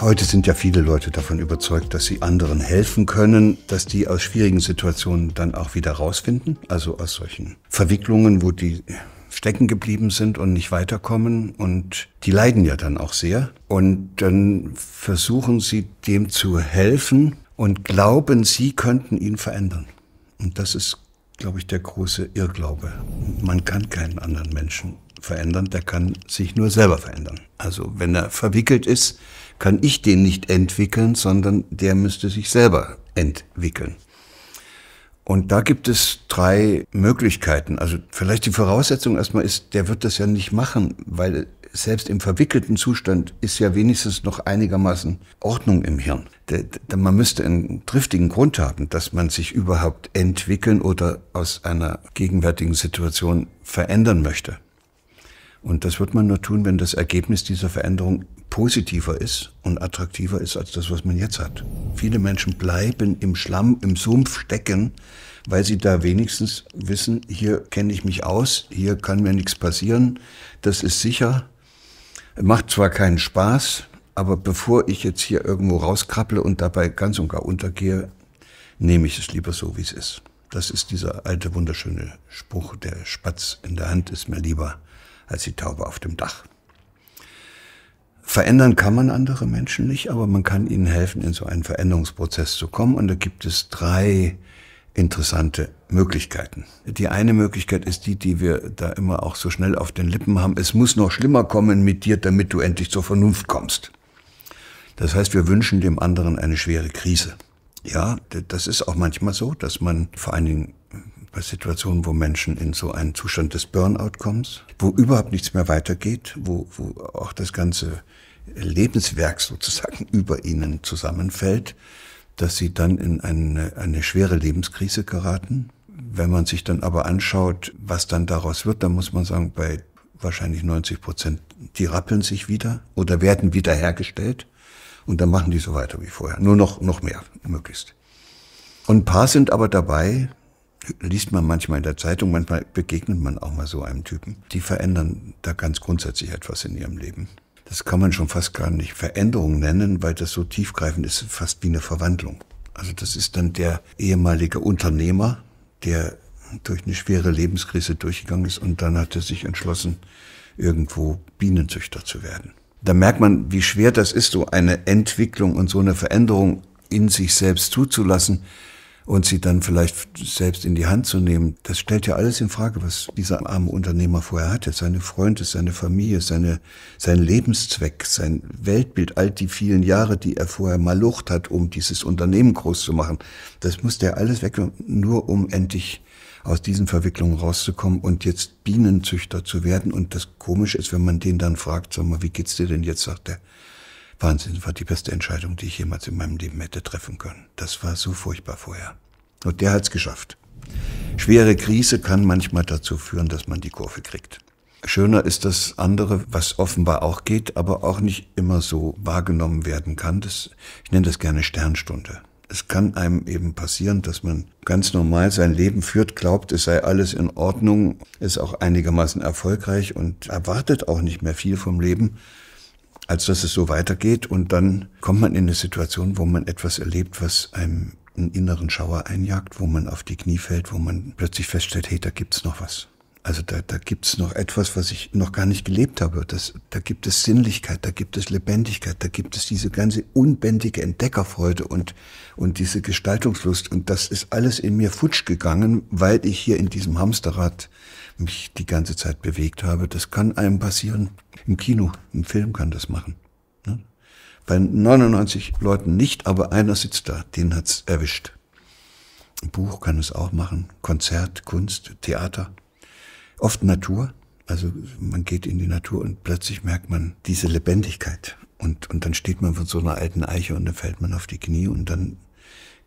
Heute sind ja viele Leute davon überzeugt, dass sie anderen helfen können, dass die aus schwierigen Situationen dann auch wieder rausfinden, also aus solchen Verwicklungen, wo die stecken geblieben sind und nicht weiterkommen und die leiden ja dann auch sehr und dann versuchen sie dem zu helfen und glauben, sie könnten ihn verändern. Und das ist glaube ich, der große Irrglaube. Man kann keinen anderen Menschen verändern, der kann sich nur selber verändern. Also wenn er verwickelt ist, kann ich den nicht entwickeln, sondern der müsste sich selber entwickeln. Und da gibt es drei Möglichkeiten. Also vielleicht die Voraussetzung erstmal ist, der wird das ja nicht machen, weil selbst im verwickelten Zustand ist ja wenigstens noch einigermaßen Ordnung im Hirn. Man müsste einen triftigen Grund haben, dass man sich überhaupt entwickeln oder aus einer gegenwärtigen Situation verändern möchte. Und das wird man nur tun, wenn das Ergebnis dieser Veränderung positiver ist und attraktiver ist als das, was man jetzt hat. Viele Menschen bleiben im Schlamm, im Sumpf stecken, weil sie da wenigstens wissen, hier kenne ich mich aus, hier kann mir nichts passieren, das ist sicher. Macht zwar keinen Spaß, aber bevor ich jetzt hier irgendwo rauskrabble und dabei ganz und gar untergehe, nehme ich es lieber so, wie es ist. Das ist dieser alte wunderschöne Spruch, der Spatz in der Hand ist mir lieber als die Taube auf dem Dach. Verändern kann man andere Menschen nicht, aber man kann ihnen helfen, in so einen Veränderungsprozess zu kommen. Und da gibt es drei interessante Möglichkeiten. Die eine Möglichkeit ist die, die wir da immer auch so schnell auf den Lippen haben. Es muss noch schlimmer kommen mit dir, damit du endlich zur Vernunft kommst. Das heißt, wir wünschen dem anderen eine schwere Krise. Ja, das ist auch manchmal so, dass man vor allen Dingen bei Situationen, wo Menschen in so einen Zustand des Burnout kommen, wo überhaupt nichts mehr weitergeht, wo, wo auch das ganze Lebenswerk sozusagen über ihnen zusammenfällt, dass sie dann in eine, eine schwere Lebenskrise geraten. Wenn man sich dann aber anschaut, was dann daraus wird, dann muss man sagen, bei wahrscheinlich 90 Prozent, die rappeln sich wieder oder werden wiederhergestellt und dann machen die so weiter wie vorher. Nur noch, noch mehr, möglichst. Und ein paar sind aber dabei, liest man manchmal in der Zeitung, manchmal begegnet man auch mal so einem Typen, die verändern da ganz grundsätzlich etwas in ihrem Leben das kann man schon fast gar nicht Veränderung nennen, weil das so tiefgreifend ist, fast wie eine Verwandlung. Also das ist dann der ehemalige Unternehmer, der durch eine schwere Lebenskrise durchgegangen ist und dann hat er sich entschlossen, irgendwo Bienenzüchter zu werden. Da merkt man, wie schwer das ist, so eine Entwicklung und so eine Veränderung in sich selbst zuzulassen und sie dann vielleicht selbst in die Hand zu nehmen, das stellt ja alles in Frage, was dieser arme Unternehmer vorher hatte. Seine Freunde, seine Familie, seine, sein Lebenszweck, sein Weltbild, all die vielen Jahre, die er vorher malucht hat, um dieses Unternehmen groß zu machen. Das musste er alles weg, nur um endlich aus diesen Verwicklungen rauszukommen und jetzt Bienenzüchter zu werden. Und das Komische ist, wenn man den dann fragt, sag mal, wie geht's dir denn jetzt, sagt er, Wahnsinn, war die beste Entscheidung, die ich jemals in meinem Leben hätte treffen können. Das war so furchtbar vorher. Und der hat's geschafft. Schwere Krise kann manchmal dazu führen, dass man die Kurve kriegt. Schöner ist das andere, was offenbar auch geht, aber auch nicht immer so wahrgenommen werden kann. Das, ich nenne das gerne Sternstunde. Es kann einem eben passieren, dass man ganz normal sein Leben führt, glaubt, es sei alles in Ordnung, ist auch einigermaßen erfolgreich und erwartet auch nicht mehr viel vom Leben als dass es so weitergeht. Und dann kommt man in eine Situation, wo man etwas erlebt, was einem einen inneren Schauer einjagt, wo man auf die Knie fällt, wo man plötzlich feststellt, hey, da gibt's noch was. Also da, da gibt noch etwas, was ich noch gar nicht gelebt habe. Das, da gibt es Sinnlichkeit, da gibt es Lebendigkeit, da gibt es diese ganze unbändige Entdeckerfreude und, und diese Gestaltungslust. Und das ist alles in mir futsch gegangen, weil ich hier in diesem Hamsterrad mich die ganze Zeit bewegt habe. Das kann einem passieren. Im Kino, im Film kann das machen. Ne? Bei 99 Leuten nicht, aber einer sitzt da, den hat's erwischt. Ein Buch kann es auch machen, Konzert, Kunst, Theater. Oft Natur, also man geht in die Natur und plötzlich merkt man diese Lebendigkeit. Und, und dann steht man von so einer alten Eiche und dann fällt man auf die Knie und dann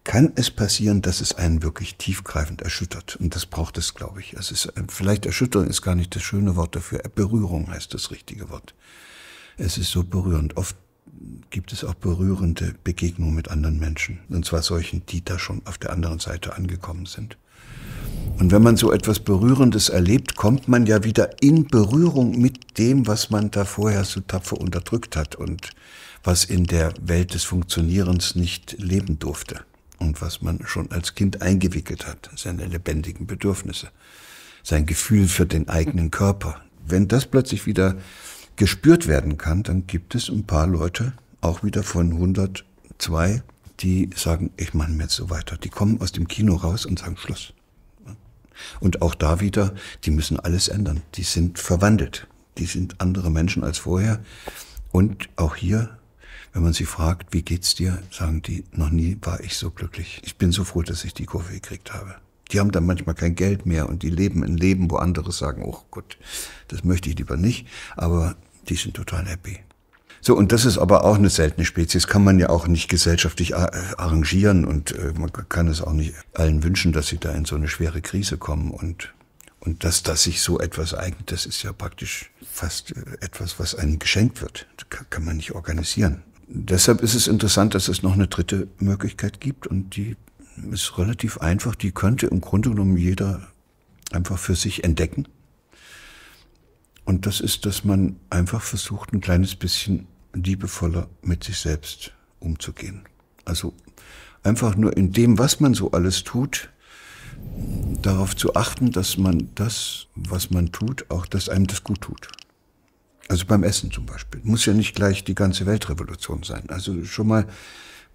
kann es passieren, dass es einen wirklich tiefgreifend erschüttert. Und das braucht es, glaube ich. Es ist, äh, vielleicht erschüttern ist gar nicht das schöne Wort dafür. Äh, Berührung heißt das richtige Wort. Es ist so berührend. Oft gibt es auch berührende Begegnungen mit anderen Menschen. Und zwar solchen, die da schon auf der anderen Seite angekommen sind. Und wenn man so etwas Berührendes erlebt, kommt man ja wieder in Berührung mit dem, was man da vorher so tapfer unterdrückt hat und was in der Welt des Funktionierens nicht leben durfte und was man schon als Kind eingewickelt hat, seine lebendigen Bedürfnisse, sein Gefühl für den eigenen Körper. Wenn das plötzlich wieder gespürt werden kann, dann gibt es ein paar Leute, auch wieder von 102, die sagen, ich mache mir jetzt so weiter. Die kommen aus dem Kino raus und sagen Schluss. Und auch da wieder, die müssen alles ändern. Die sind verwandelt. Die sind andere Menschen als vorher. Und auch hier wenn man sie fragt, wie geht's dir, sagen die, noch nie war ich so glücklich. Ich bin so froh, dass ich die Kurve gekriegt habe. Die haben dann manchmal kein Geld mehr und die leben ein Leben, wo andere sagen, oh Gott, das möchte ich lieber nicht, aber die sind total happy. So, und das ist aber auch eine seltene Spezies, kann man ja auch nicht gesellschaftlich äh, arrangieren und äh, man kann es auch nicht allen wünschen, dass sie da in so eine schwere Krise kommen und und dass, dass sich so etwas eignet, das ist ja praktisch fast äh, etwas, was einem geschenkt wird. Das kann man nicht organisieren deshalb ist es interessant, dass es noch eine dritte Möglichkeit gibt und die ist relativ einfach. Die könnte im Grunde genommen jeder einfach für sich entdecken. Und das ist, dass man einfach versucht, ein kleines bisschen liebevoller mit sich selbst umzugehen. Also einfach nur in dem, was man so alles tut, darauf zu achten, dass man das, was man tut, auch, dass einem das gut tut. Also beim Essen zum Beispiel. Muss ja nicht gleich die ganze Weltrevolution sein. Also schon mal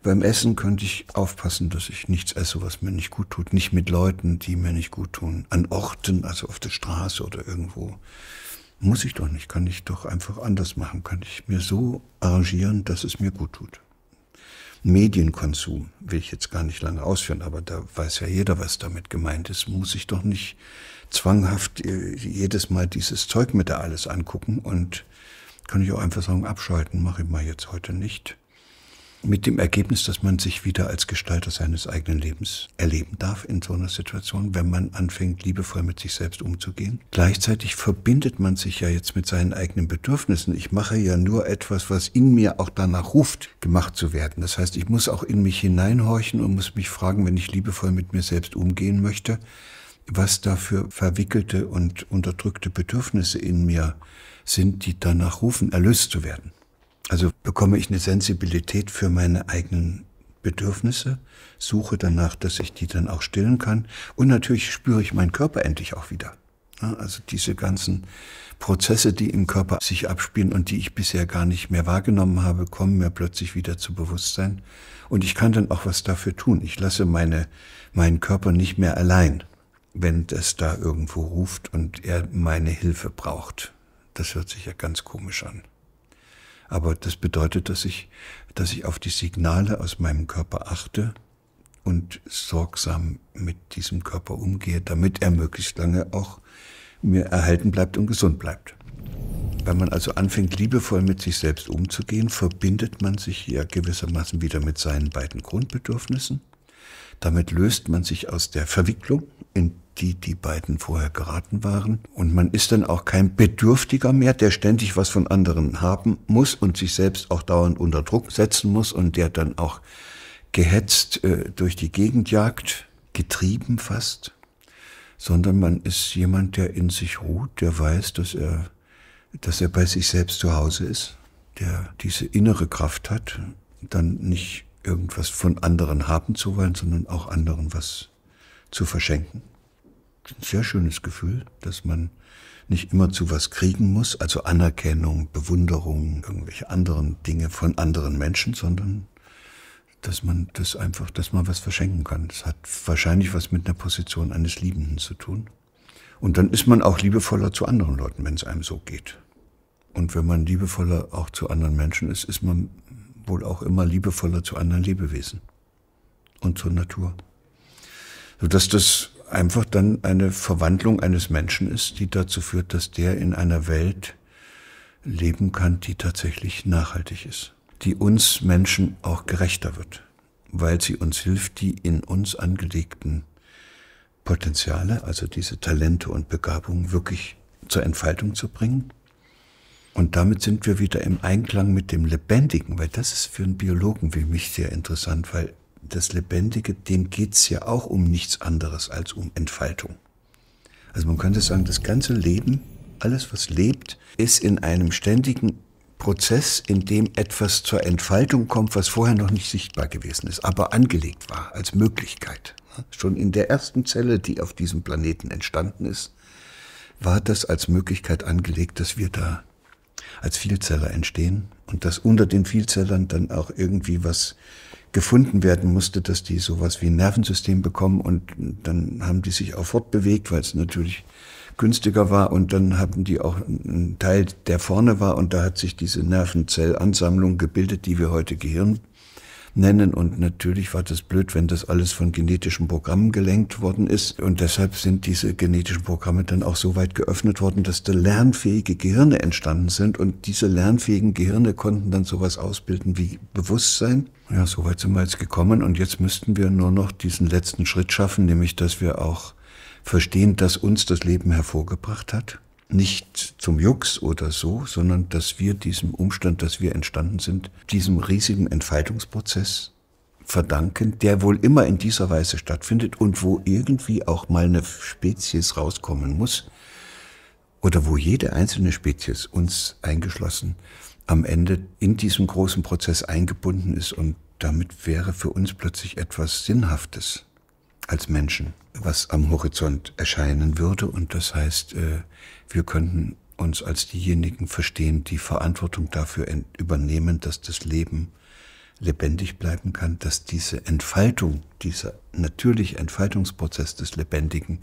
beim Essen könnte ich aufpassen, dass ich nichts esse, was mir nicht gut tut. Nicht mit Leuten, die mir nicht gut tun. An Orten, also auf der Straße oder irgendwo. Muss ich doch nicht. Kann ich doch einfach anders machen. Kann ich mir so arrangieren, dass es mir gut tut. Medienkonsum will ich jetzt gar nicht lange ausführen, aber da weiß ja jeder, was damit gemeint ist. Muss ich doch nicht zwanghaft äh, jedes Mal dieses Zeug mit da alles angucken und kann ich auch einfach sagen, abschalten, mache ich mal jetzt heute nicht. Mit dem Ergebnis, dass man sich wieder als Gestalter seines eigenen Lebens erleben darf in so einer Situation, wenn man anfängt, liebevoll mit sich selbst umzugehen. Gleichzeitig verbindet man sich ja jetzt mit seinen eigenen Bedürfnissen. Ich mache ja nur etwas, was in mir auch danach ruft, gemacht zu werden. Das heißt, ich muss auch in mich hineinhorchen und muss mich fragen, wenn ich liebevoll mit mir selbst umgehen möchte, was da für verwickelte und unterdrückte Bedürfnisse in mir sind, die danach rufen, erlöst zu werden. Also bekomme ich eine Sensibilität für meine eigenen Bedürfnisse, suche danach, dass ich die dann auch stillen kann. Und natürlich spüre ich meinen Körper endlich auch wieder. Also diese ganzen Prozesse, die im Körper sich abspielen und die ich bisher gar nicht mehr wahrgenommen habe, kommen mir plötzlich wieder zu Bewusstsein. Und ich kann dann auch was dafür tun. Ich lasse meine, meinen Körper nicht mehr allein wenn es da irgendwo ruft und er meine Hilfe braucht. Das hört sich ja ganz komisch an. Aber das bedeutet, dass ich, dass ich auf die Signale aus meinem Körper achte und sorgsam mit diesem Körper umgehe, damit er möglichst lange auch mir erhalten bleibt und gesund bleibt. Wenn man also anfängt, liebevoll mit sich selbst umzugehen, verbindet man sich ja gewissermaßen wieder mit seinen beiden Grundbedürfnissen. Damit löst man sich aus der Verwicklung die die beiden vorher geraten waren. Und man ist dann auch kein Bedürftiger mehr, der ständig was von anderen haben muss und sich selbst auch dauernd unter Druck setzen muss und der dann auch gehetzt äh, durch die Gegend jagt, getrieben fast, sondern man ist jemand, der in sich ruht, der weiß, dass er, dass er bei sich selbst zu Hause ist, der diese innere Kraft hat, dann nicht irgendwas von anderen haben zu wollen, sondern auch anderen was zu verschenken ein sehr schönes Gefühl, dass man nicht immer zu was kriegen muss, also Anerkennung, Bewunderung, irgendwelche anderen Dinge von anderen Menschen, sondern dass man das einfach, dass man was verschenken kann. Das hat wahrscheinlich was mit einer Position eines Liebenden zu tun. Und dann ist man auch liebevoller zu anderen Leuten, wenn es einem so geht. Und wenn man liebevoller auch zu anderen Menschen ist, ist man wohl auch immer liebevoller zu anderen Lebewesen und zur Natur. Sodass das einfach dann eine Verwandlung eines Menschen ist, die dazu führt, dass der in einer Welt leben kann, die tatsächlich nachhaltig ist, die uns Menschen auch gerechter wird, weil sie uns hilft, die in uns angelegten Potenziale, also diese Talente und Begabungen wirklich zur Entfaltung zu bringen. Und damit sind wir wieder im Einklang mit dem Lebendigen, weil das ist für einen Biologen wie mich sehr interessant, weil das Lebendige, dem geht es ja auch um nichts anderes als um Entfaltung. Also man könnte sagen, das ganze Leben, alles was lebt, ist in einem ständigen Prozess, in dem etwas zur Entfaltung kommt, was vorher noch nicht sichtbar gewesen ist, aber angelegt war als Möglichkeit. Schon in der ersten Zelle, die auf diesem Planeten entstanden ist, war das als Möglichkeit angelegt, dass wir da als Vielzeller entstehen und dass unter den Vielzellern dann auch irgendwie was gefunden werden musste, dass die sowas wie ein Nervensystem bekommen und dann haben die sich auch fortbewegt, weil es natürlich günstiger war und dann hatten die auch einen Teil, der vorne war und da hat sich diese Nervenzellansammlung gebildet, die wir heute Gehirn nennen. Und natürlich war das blöd, wenn das alles von genetischen Programmen gelenkt worden ist. Und deshalb sind diese genetischen Programme dann auch so weit geöffnet worden, dass da lernfähige Gehirne entstanden sind. Und diese lernfähigen Gehirne konnten dann sowas ausbilden wie Bewusstsein. Ja, so weit sind wir jetzt gekommen. Und jetzt müssten wir nur noch diesen letzten Schritt schaffen, nämlich dass wir auch verstehen, dass uns das Leben hervorgebracht hat nicht zum Jux oder so, sondern dass wir diesem Umstand, dass wir entstanden sind, diesem riesigen Entfaltungsprozess verdanken, der wohl immer in dieser Weise stattfindet und wo irgendwie auch mal eine Spezies rauskommen muss oder wo jede einzelne Spezies, uns eingeschlossen, am Ende in diesem großen Prozess eingebunden ist und damit wäre für uns plötzlich etwas Sinnhaftes als Menschen, was am Horizont erscheinen würde. Und das heißt, äh, wir könnten uns als diejenigen verstehen, die Verantwortung dafür übernehmen, dass das Leben lebendig bleiben kann, dass diese Entfaltung, dieser natürliche Entfaltungsprozess des Lebendigen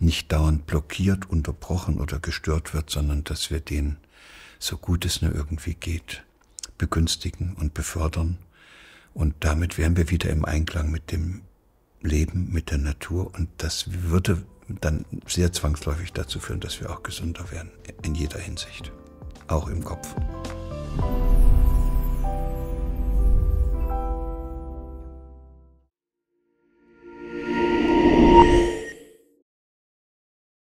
nicht dauernd blockiert, unterbrochen oder gestört wird, sondern dass wir den, so gut es nur irgendwie geht, begünstigen und befördern. Und damit wären wir wieder im Einklang mit dem Leben mit der Natur und das würde dann sehr zwangsläufig dazu führen, dass wir auch gesünder werden, in jeder Hinsicht, auch im Kopf.